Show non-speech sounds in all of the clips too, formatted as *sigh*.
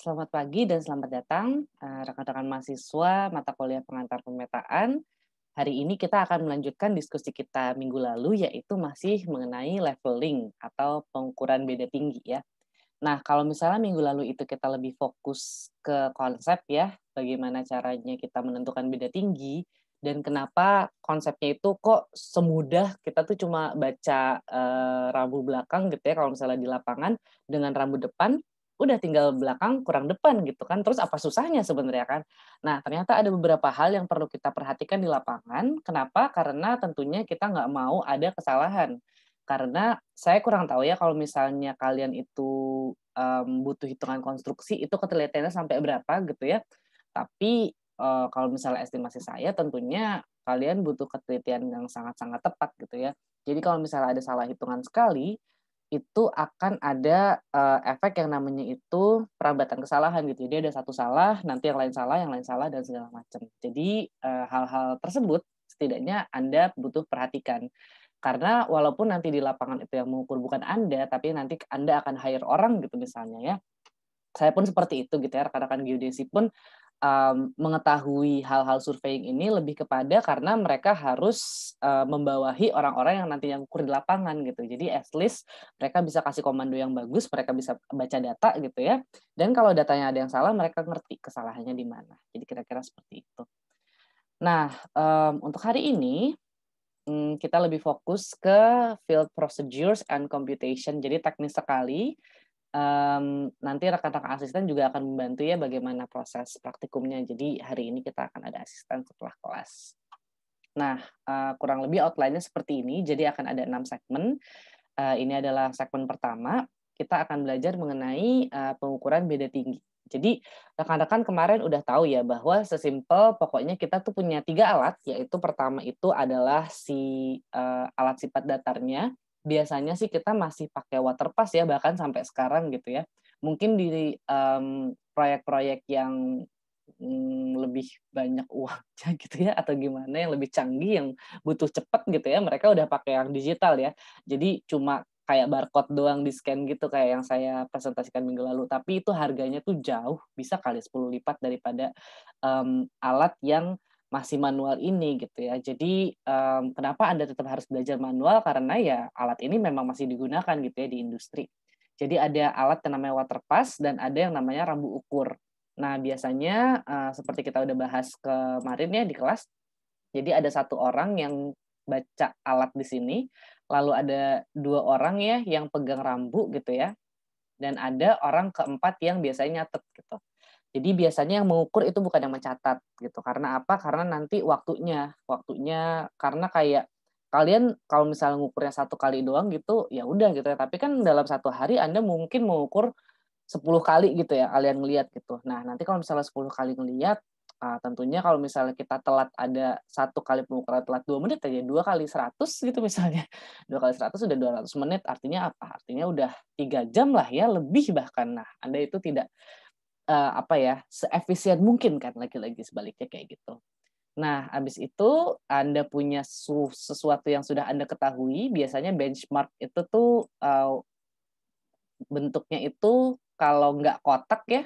Selamat pagi dan selamat datang eh, rekan-rekan mahasiswa mata kuliah pengantar pemetaan. Hari ini kita akan melanjutkan diskusi kita minggu lalu yaitu masih mengenai leveling atau pengukuran beda tinggi ya. Nah, kalau misalnya minggu lalu itu kita lebih fokus ke konsep ya, bagaimana caranya kita menentukan beda tinggi dan kenapa konsepnya itu kok semudah kita tuh cuma baca uh, rambu belakang gitu ya kalau misalnya di lapangan dengan rambu depan udah tinggal belakang kurang depan gitu kan terus apa susahnya sebenarnya kan nah ternyata ada beberapa hal yang perlu kita perhatikan di lapangan kenapa karena tentunya kita nggak mau ada kesalahan karena saya kurang tahu ya kalau misalnya kalian itu um, butuh hitungan konstruksi itu ketelitiannya sampai berapa gitu ya tapi uh, kalau misalnya estimasi saya tentunya kalian butuh ketelitian yang sangat-sangat tepat gitu ya jadi kalau misalnya ada salah hitungan sekali itu akan ada uh, efek yang namanya itu perabatan kesalahan gitu. Jadi ada satu salah, nanti yang lain salah, yang lain salah dan segala macam. Jadi eh, hal-hal uh, tersebut setidaknya Anda butuh perhatikan. Karena walaupun nanti di lapangan itu yang mengukur bukan Anda, tapi nanti Anda akan hire orang gitu misalnya ya. Saya pun seperti itu gitu ya, rekan-rekan geodesi pun um, mengetahui hal-hal surveying ini lebih kepada karena mereka harus uh, membawahi orang-orang yang nantinya ukur di lapangan gitu. Jadi at least mereka bisa kasih komando yang bagus, mereka bisa baca data gitu ya. Dan kalau datanya ada yang salah, mereka ngerti kesalahannya di mana. Jadi kira-kira seperti itu. Nah, um, untuk hari ini um, kita lebih fokus ke field procedures and computation. Jadi teknis sekali um, nanti rekan-rekan asisten juga akan membantu ya bagaimana proses praktikumnya. Jadi hari ini kita akan ada asisten setelah kelas. Nah, uh, kurang lebih outline-nya seperti ini. Jadi akan ada enam segmen. Uh, ini adalah segmen pertama. Kita akan belajar mengenai uh, pengukuran beda tinggi. Jadi rekan-rekan kemarin udah tahu ya bahwa sesimpel pokoknya kita tuh punya tiga alat, yaitu pertama itu adalah si uh, alat sifat datarnya, biasanya sih kita masih pakai water ya bahkan sampai sekarang gitu ya mungkin di proyek proyek-proyek yang um, lebih banyak uangnya *laughs* gitu ya atau gimana yang lebih canggih yang butuh cepat gitu ya mereka udah pakai yang digital ya jadi cuma kayak barcode doang di scan gitu kayak yang saya presentasikan minggu lalu tapi itu harganya tuh jauh bisa kali 10 lipat daripada um, alat yang masih manual ini gitu ya. Jadi um, kenapa Anda tetap harus belajar manual karena ya alat ini memang masih digunakan gitu ya di industri. Jadi ada alat yang namanya water dan ada yang namanya rambu ukur. Nah, biasanya uh, seperti kita udah bahas kemarin ya di kelas. Jadi ada satu orang yang baca alat di sini, lalu ada dua orang ya yang pegang rambu gitu ya. Dan ada orang keempat yang biasanya nyatet gitu. Jadi biasanya yang mengukur itu bukan yang mencatat gitu. Karena apa? Karena nanti waktunya, waktunya karena kayak kalian kalau misalnya mengukurnya satu kali doang gitu, ya udah gitu ya. Tapi kan dalam satu hari Anda mungkin mengukur 10 kali gitu ya kalian ngelihat gitu. Nah, nanti kalau misalnya 10 kali ngelihat Nah, tentunya kalau misalnya kita telat ada satu kali pengukuran telat dua menit aja ya dua kali seratus gitu misalnya *laughs* dua kali 100 sudah ratus menit artinya apa artinya udah tiga jam lah ya lebih bahkan nah anda itu tidak uh, apa ya seefisien mungkin kan lagi-lagi sebaliknya kayak gitu. Nah, habis itu Anda punya sesuatu yang sudah Anda ketahui, biasanya benchmark itu tuh uh, bentuknya itu kalau nggak kotak ya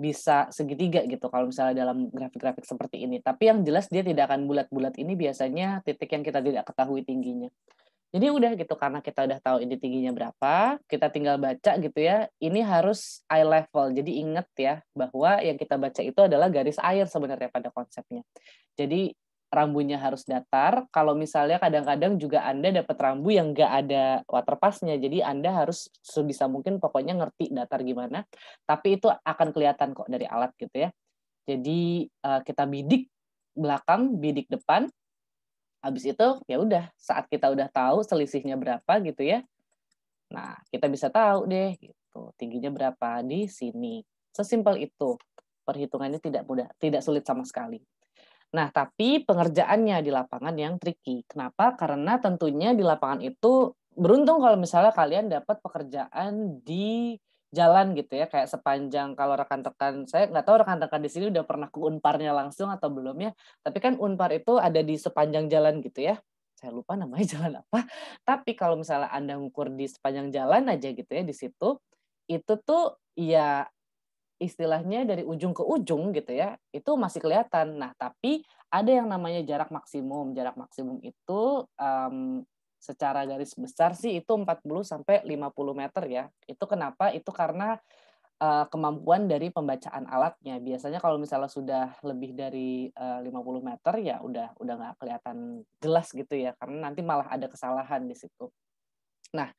bisa segitiga gitu kalau misalnya dalam grafik-grafik seperti ini. Tapi yang jelas dia tidak akan bulat-bulat ini biasanya titik yang kita tidak ketahui tingginya. Jadi udah gitu karena kita udah tahu ini tingginya berapa, kita tinggal baca gitu ya. Ini harus eye level. Jadi inget ya bahwa yang kita baca itu adalah garis air sebenarnya pada konsepnya. Jadi rambunya harus datar. Kalau misalnya kadang-kadang juga Anda dapat rambu yang nggak ada waterpassnya, jadi Anda harus sebisa mungkin pokoknya ngerti datar gimana. Tapi itu akan kelihatan kok dari alat gitu ya. Jadi eh, kita bidik belakang, bidik depan, habis itu ya udah saat kita udah tahu selisihnya berapa gitu ya nah kita bisa tahu deh gitu tingginya berapa di sini sesimpel itu perhitungannya tidak mudah tidak sulit sama sekali Nah, tapi pengerjaannya di lapangan yang tricky. Kenapa? Karena tentunya di lapangan itu beruntung kalau misalnya kalian dapat pekerjaan di jalan gitu ya kayak sepanjang kalau rekan-rekan saya nggak tahu rekan-rekan di sini udah pernah ke unparnya langsung atau belum ya tapi kan unpar itu ada di sepanjang jalan gitu ya saya lupa namanya *laughs* jalan apa tapi kalau misalnya anda ngukur di sepanjang jalan aja gitu ya di situ itu tuh ya istilahnya dari ujung ke ujung gitu ya itu masih kelihatan nah tapi ada yang namanya jarak maksimum jarak maksimum itu um, secara garis besar sih itu 40 sampai 50 meter ya. Itu kenapa? Itu karena uh, kemampuan dari pembacaan alatnya. Biasanya kalau misalnya sudah lebih dari eh, uh, 50 meter ya udah udah nggak kelihatan jelas gitu ya karena nanti malah ada kesalahan di situ. Nah,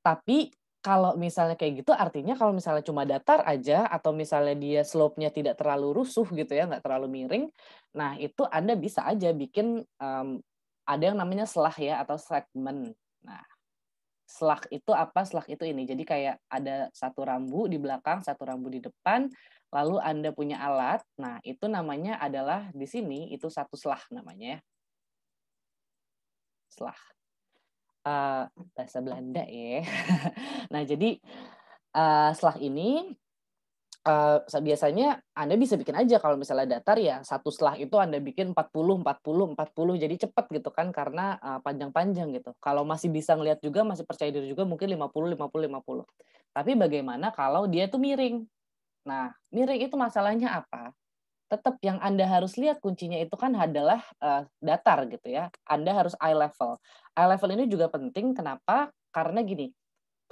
tapi kalau misalnya kayak gitu artinya kalau misalnya cuma datar aja atau misalnya dia slope-nya tidak terlalu rusuh gitu ya nggak terlalu miring nah itu anda bisa aja bikin um, ada yang namanya selah ya atau segmen. Nah, selah itu apa? Selah itu ini. Jadi kayak ada satu rambu di belakang, satu rambu di depan, lalu Anda punya alat. Nah, itu namanya adalah di sini itu satu selah namanya ya. Selah. Uh, bahasa Belanda ya. *laughs* nah, jadi uh, selah ini uh, biasanya Anda bisa bikin aja kalau misalnya datar ya satu slah itu Anda bikin 40 40 40 jadi cepat gitu kan karena eh, panjang-panjang uh, gitu. Kalau masih bisa ngelihat juga masih percaya diri juga mungkin 50 50 50. Tapi bagaimana kalau dia itu miring? Nah, miring itu masalahnya apa? Tetap yang Anda harus lihat kuncinya itu kan adalah uh, datar gitu ya. Anda harus eye level. Eye level ini juga penting kenapa? Karena gini,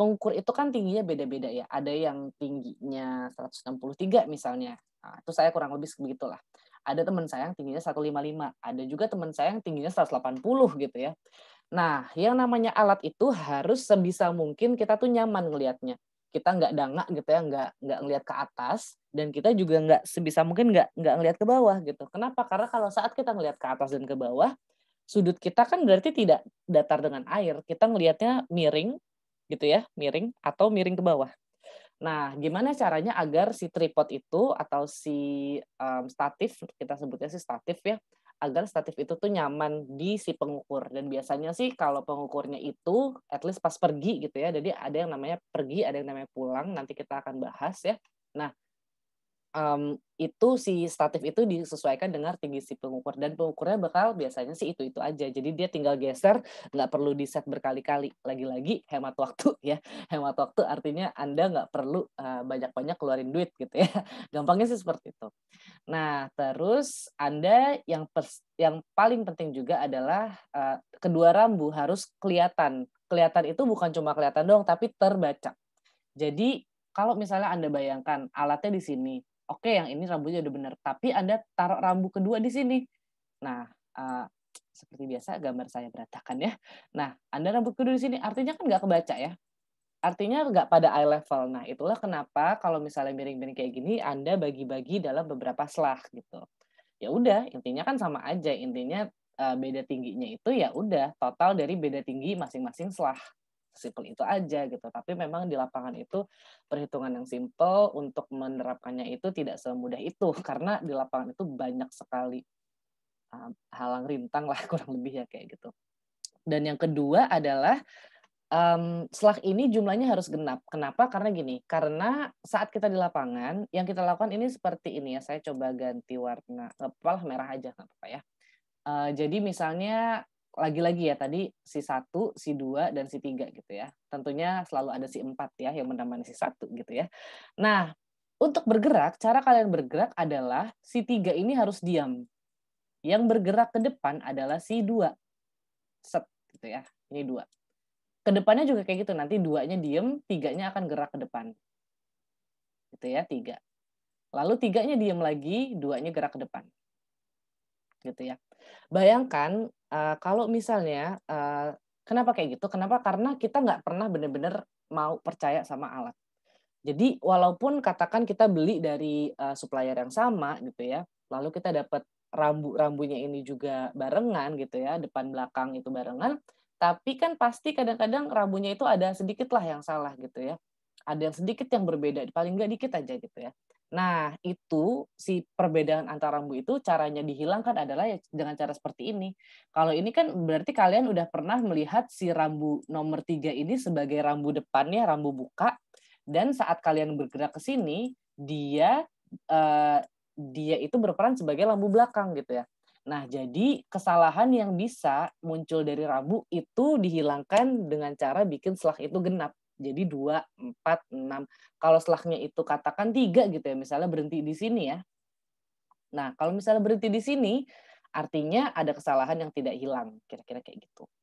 pengukur itu kan tingginya beda-beda ya. Ada yang tingginya 163 misalnya. Nah, itu saya kurang lebih begitulah. Ada teman saya yang tingginya 155, ada juga teman saya yang tingginya 180 gitu ya. Nah, yang namanya alat itu harus sebisa mungkin kita tuh nyaman ngelihatnya. Kita nggak dangak gitu ya, nggak nggak ngelihat ke atas, dan kita juga nggak sebisa mungkin nggak nggak ngelihat ke bawah gitu. Kenapa? Karena kalau saat kita ngelihat ke atas dan ke bawah, sudut kita kan berarti tidak datar dengan air. Kita ngelihatnya miring, gitu ya, miring atau miring ke bawah. Nah, gimana caranya agar si tripod itu atau si um, statif kita sebutnya si statif ya, agar statif itu tuh nyaman di si pengukur. Dan biasanya sih kalau pengukurnya itu at least pas pergi gitu ya. Jadi ada yang namanya pergi, ada yang namanya pulang, nanti kita akan bahas ya. Nah, um, itu si statif itu disesuaikan dengan tinggi si pengukur dan pengukurnya bakal biasanya sih itu itu aja jadi dia tinggal geser nggak perlu di set berkali-kali lagi-lagi hemat waktu *laughs* ya hemat waktu artinya anda nggak perlu uh, banyak-banyak keluarin duit gitu ya *laughs* gampangnya sih seperti itu nah terus anda yang pers yang paling penting juga adalah uh, kedua rambu harus kelihatan kelihatan itu bukan cuma kelihatan dong tapi terbaca jadi kalau misalnya Anda bayangkan alatnya di sini, oke yang ini rambutnya udah bener tapi anda taruh rambu kedua di sini nah uh, seperti biasa gambar saya berantakan ya nah anda rambut kedua di sini artinya kan nggak kebaca ya artinya nggak pada eye level nah itulah kenapa kalau misalnya miring-miring kayak gini anda bagi-bagi dalam beberapa selah gitu ya udah intinya kan sama aja intinya eh, beda tingginya itu ya udah total dari beda tinggi masing-masing selah Simple itu aja gitu. Tapi memang di lapangan itu perhitungan yang simple untuk menerapkannya itu tidak semudah itu *laughs* karena di lapangan itu banyak sekali ah, halang rintang lah *laughs* kurang lebih ya kayak gitu. Dan yang kedua adalah um, setelah ini jumlahnya harus genap. Kenapa? Karena gini, karena saat kita di lapangan, yang kita lakukan ini seperti ini ya. Saya coba ganti warna, kepala eh, merah aja nggak apa-apa ya. Uh, jadi misalnya lagi-lagi ya tadi si satu, si dua dan si tiga gitu ya. Tentunya selalu ada si empat ya yang menemani si satu gitu ya. Nah, untuk bergerak, cara kalian bergerak adalah si tiga ini harus diam. Yang bergerak ke depan adalah si dua. Set gitu ya. Ini dua. Kedepannya juga kayak gitu. Nanti duanya diam, tiganya akan gerak ke depan. Gitu ya, tiga. Lalu tiganya diam lagi, duanya gerak ke depan. Gitu ya. Bayangkan uh, kalau misalnya uh, kenapa kayak gitu? Kenapa? Karena kita nggak pernah benar-benar mau percaya sama alat. Jadi walaupun katakan kita beli dari uh, supplier yang sama gitu ya, lalu kita dapat rambu-rambunya ini juga barengan gitu ya, depan belakang itu barengan, tapi kan pasti kadang-kadang rambunya itu ada sedikit lah yang salah gitu ya. Ada yang sedikit yang berbeda, paling nggak dikit aja gitu ya. Nah, itu si perbedaan antara rambu itu caranya dihilangkan adalah ya dengan cara seperti ini. Kalau ini kan berarti kalian udah pernah melihat si rambu nomor tiga ini sebagai rambu depannya, rambu buka. Dan saat kalian bergerak ke sini, dia uh, dia itu berperan sebagai rambu belakang gitu ya. Nah, jadi kesalahan yang bisa muncul dari rambu itu dihilangkan dengan cara bikin selah itu genap. Jadi dua, empat, enam. Kalau selaknya itu katakan tiga gitu ya, misalnya berhenti di sini ya. Nah, kalau misalnya berhenti di sini, artinya ada kesalahan yang tidak hilang, kira-kira kayak gitu.